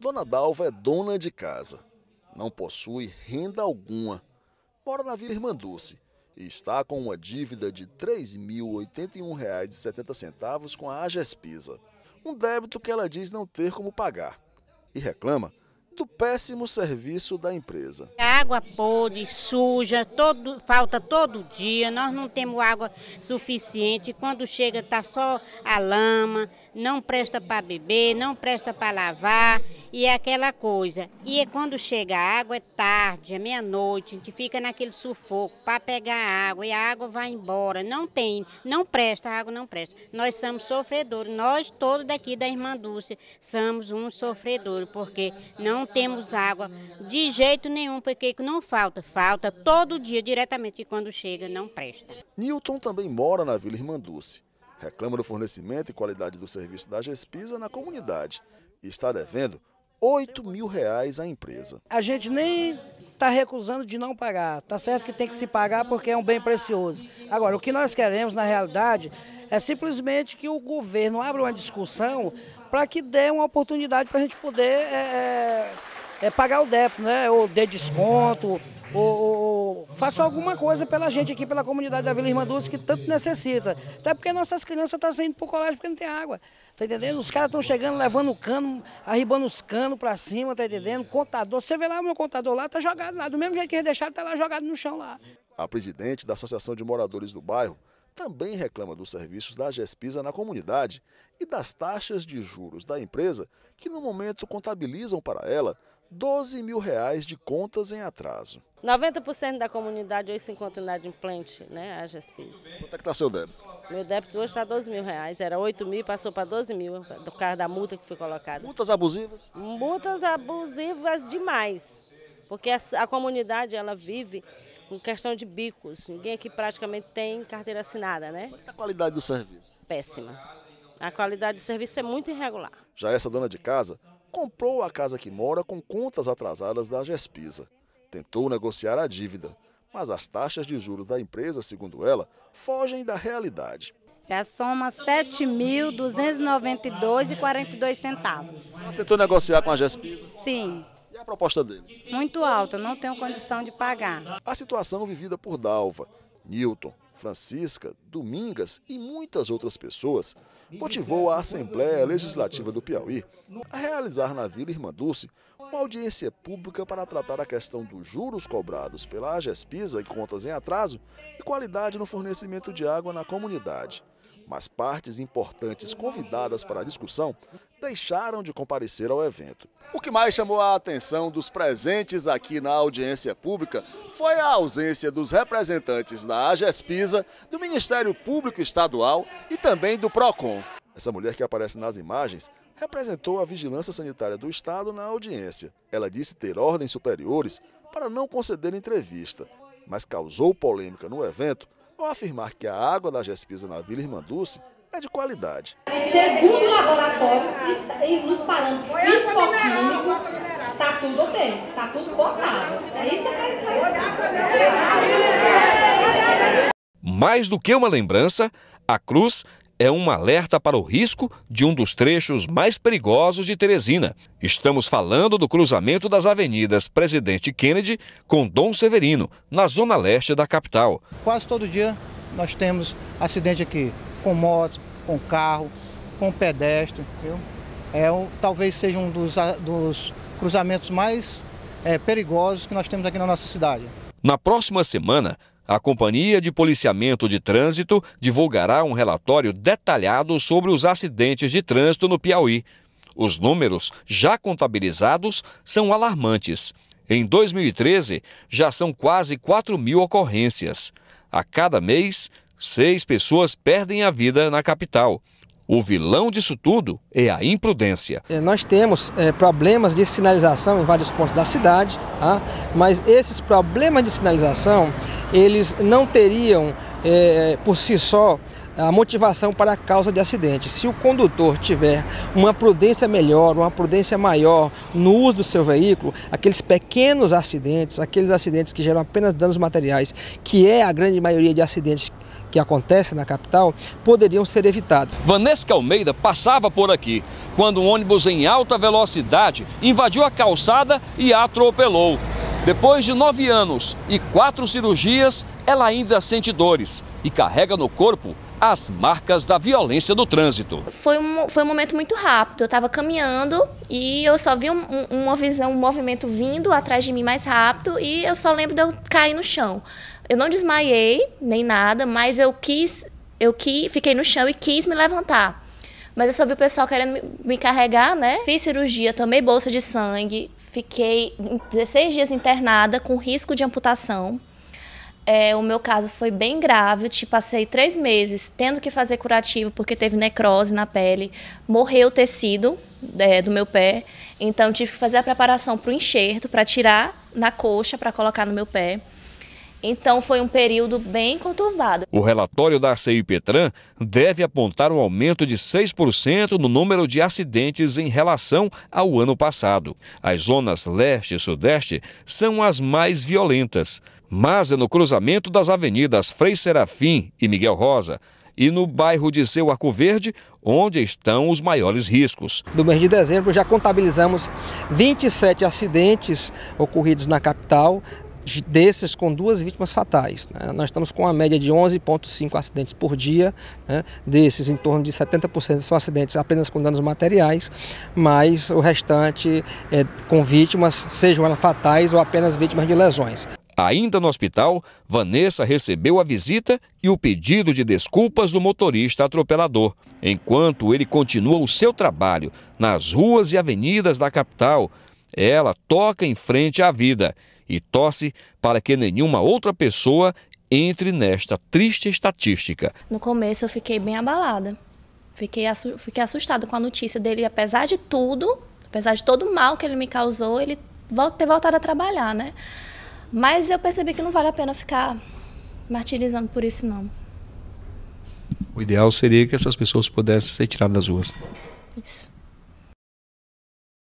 Dona Dalva é dona de casa, não possui renda alguma, mora na Vila Irmã Dulce e está com uma dívida de R$ 3.081,70 com a Agespisa, um débito que ela diz não ter como pagar, e reclama do péssimo serviço da empresa. A água podre, suja, todo, falta todo dia, nós não temos água suficiente, quando chega está só a lama, não presta para beber, não presta para lavar e é aquela coisa. E é quando chega a água é tarde, é meia-noite, a gente fica naquele sufoco para pegar a água e a água vai embora. Não tem, não presta, a água não presta. Nós somos sofredores, nós todos daqui da Irmã Dulce somos um sofredor, porque não temos água de jeito nenhum, porque não falta, falta todo dia diretamente e quando chega não presta. Newton também mora na Vila Irmã Dulce reclama do fornecimento e qualidade do serviço da GESPISA na comunidade e está devendo 8 mil reais à empresa. A gente nem está recusando de não pagar. Tá certo que tem que se pagar porque é um bem precioso. Agora, o que nós queremos, na realidade, é simplesmente que o governo abra uma discussão para que dê uma oportunidade para a gente poder é, é, é, pagar o débito, né? Ou dê desconto, ou, Faça alguma coisa pela gente aqui, pela comunidade da Vila Irmã Dulce, que tanto necessita. Até porque nossas crianças estão tá saindo para o colégio porque não tem água. Tá entendendo? Os caras estão chegando, levando o cano, arribando os canos para cima, tá entendendo? Contador, você vê lá o meu contador lá, tá jogado lá. Do mesmo jeito que eles deixaram, tá lá jogado no chão lá. A presidente da Associação de Moradores do Bairro também reclama dos serviços da GESPISA na comunidade e das taxas de juros da empresa que no momento contabilizam para ela 12 mil reais de contas em atraso. 90% da comunidade hoje se encontra inadimplente, né, a GESPIS. Quanto é que está seu débito? Meu débito hoje está 12 mil reais, era 8 mil, passou para 12 mil, do carro da multa que foi colocada. Multas abusivas? Multas abusivas demais, porque a, a comunidade, ela vive com questão de bicos, ninguém aqui praticamente tem carteira assinada, né? Qual é a qualidade do serviço? Péssima. A qualidade do serviço é muito irregular. Já é essa dona de casa comprou a casa que mora com contas atrasadas da Gespisa. Tentou negociar a dívida, mas as taxas de juros da empresa, segundo ela, fogem da realidade. Já soma R$ 7.292,42. Tentou negociar com a Gespisa? Sim. E a proposta deles? Muito alta, não tenho condição de pagar. A situação vivida por Dalva, Newton, Francisca, Domingas e muitas outras pessoas motivou a Assembleia Legislativa do Piauí a realizar na Vila Irmã Dulce uma audiência pública para tratar a questão dos juros cobrados pela AGESPISA e contas em atraso e qualidade no fornecimento de água na comunidade mas partes importantes convidadas para a discussão deixaram de comparecer ao evento. O que mais chamou a atenção dos presentes aqui na audiência pública foi a ausência dos representantes da AGESPISA, do Ministério Público Estadual e também do PROCON. Essa mulher que aparece nas imagens representou a Vigilância Sanitária do Estado na audiência. Ela disse ter ordens superiores para não conceder entrevista, mas causou polêmica no evento ao afirmar que a água da Gespisa na Vila Irmã Dulce é de qualidade. Segundo o laboratório, nos parâmetros fisico químicos está tudo bem, está tudo potável. É isso que eu quero esclarecer. Mais do que uma lembrança, a cruz é um alerta para o risco de um dos trechos mais perigosos de Teresina. Estamos falando do cruzamento das avenidas Presidente Kennedy com Dom Severino, na zona leste da capital. Quase todo dia nós temos acidente aqui, com moto, com carro, com pedestre. Viu? É, um, talvez seja um dos, dos cruzamentos mais é, perigosos que nós temos aqui na nossa cidade. Na próxima semana, a Companhia de Policiamento de Trânsito divulgará um relatório detalhado sobre os acidentes de trânsito no Piauí. Os números já contabilizados são alarmantes. Em 2013, já são quase 4 mil ocorrências. A cada mês, seis pessoas perdem a vida na capital. O vilão disso tudo é a imprudência. É, nós temos é, problemas de sinalização em vários pontos da cidade, tá? mas esses problemas de sinalização, eles não teriam é, por si só a motivação para a causa de acidente. Se o condutor tiver uma prudência melhor, uma prudência maior no uso do seu veículo, aqueles pequenos acidentes, aqueles acidentes que geram apenas danos materiais, que é a grande maioria de acidentes que acontece na capital poderiam ser evitados. Vanesca Almeida passava por aqui quando um ônibus em alta velocidade invadiu a calçada e a atropelou. Depois de nove anos e quatro cirurgias, ela ainda sente dores e carrega no corpo as marcas da violência do trânsito. Foi um, foi um momento muito rápido. Eu estava caminhando e eu só vi um, um, uma visão, um movimento vindo atrás de mim mais rápido e eu só lembro de eu cair no chão. Eu não desmaiei, nem nada, mas eu quis, eu fiquei no chão e quis me levantar. Mas eu só vi o pessoal querendo me carregar, né? Fiz cirurgia, tomei bolsa de sangue, fiquei 16 dias internada com risco de amputação. É, o meu caso foi bem grave, eu te passei três meses tendo que fazer curativo porque teve necrose na pele, morreu o tecido é, do meu pé, então tive que fazer a preparação para o enxerto, para tirar na coxa, para colocar no meu pé. Então foi um período bem conturbado. O relatório da ACI Petran deve apontar um aumento de 6% no número de acidentes em relação ao ano passado. As zonas leste e sudeste são as mais violentas, mas é no cruzamento das avenidas Frei Serafim e Miguel Rosa e no bairro de Seu Arco Verde, onde estão os maiores riscos. No mês de dezembro já contabilizamos 27 acidentes ocorridos na capital, desses com duas vítimas fatais. Né? Nós estamos com uma média de 11,5 acidentes por dia, né? desses em torno de 70% são acidentes apenas com danos materiais, mas o restante é com vítimas, sejam elas fatais ou apenas vítimas de lesões. Ainda no hospital, Vanessa recebeu a visita e o pedido de desculpas do motorista atropelador, enquanto ele continua o seu trabalho nas ruas e avenidas da capital. Ela toca em frente à vida e torce para que nenhuma outra pessoa entre nesta triste estatística. No começo eu fiquei bem abalada. Fiquei, fiquei assustada com a notícia dele, apesar de tudo, apesar de todo o mal que ele me causou, ele ter voltado a trabalhar, né? Mas eu percebi que não vale a pena ficar martirizando por isso, não. O ideal seria que essas pessoas pudessem ser tiradas das ruas. Isso.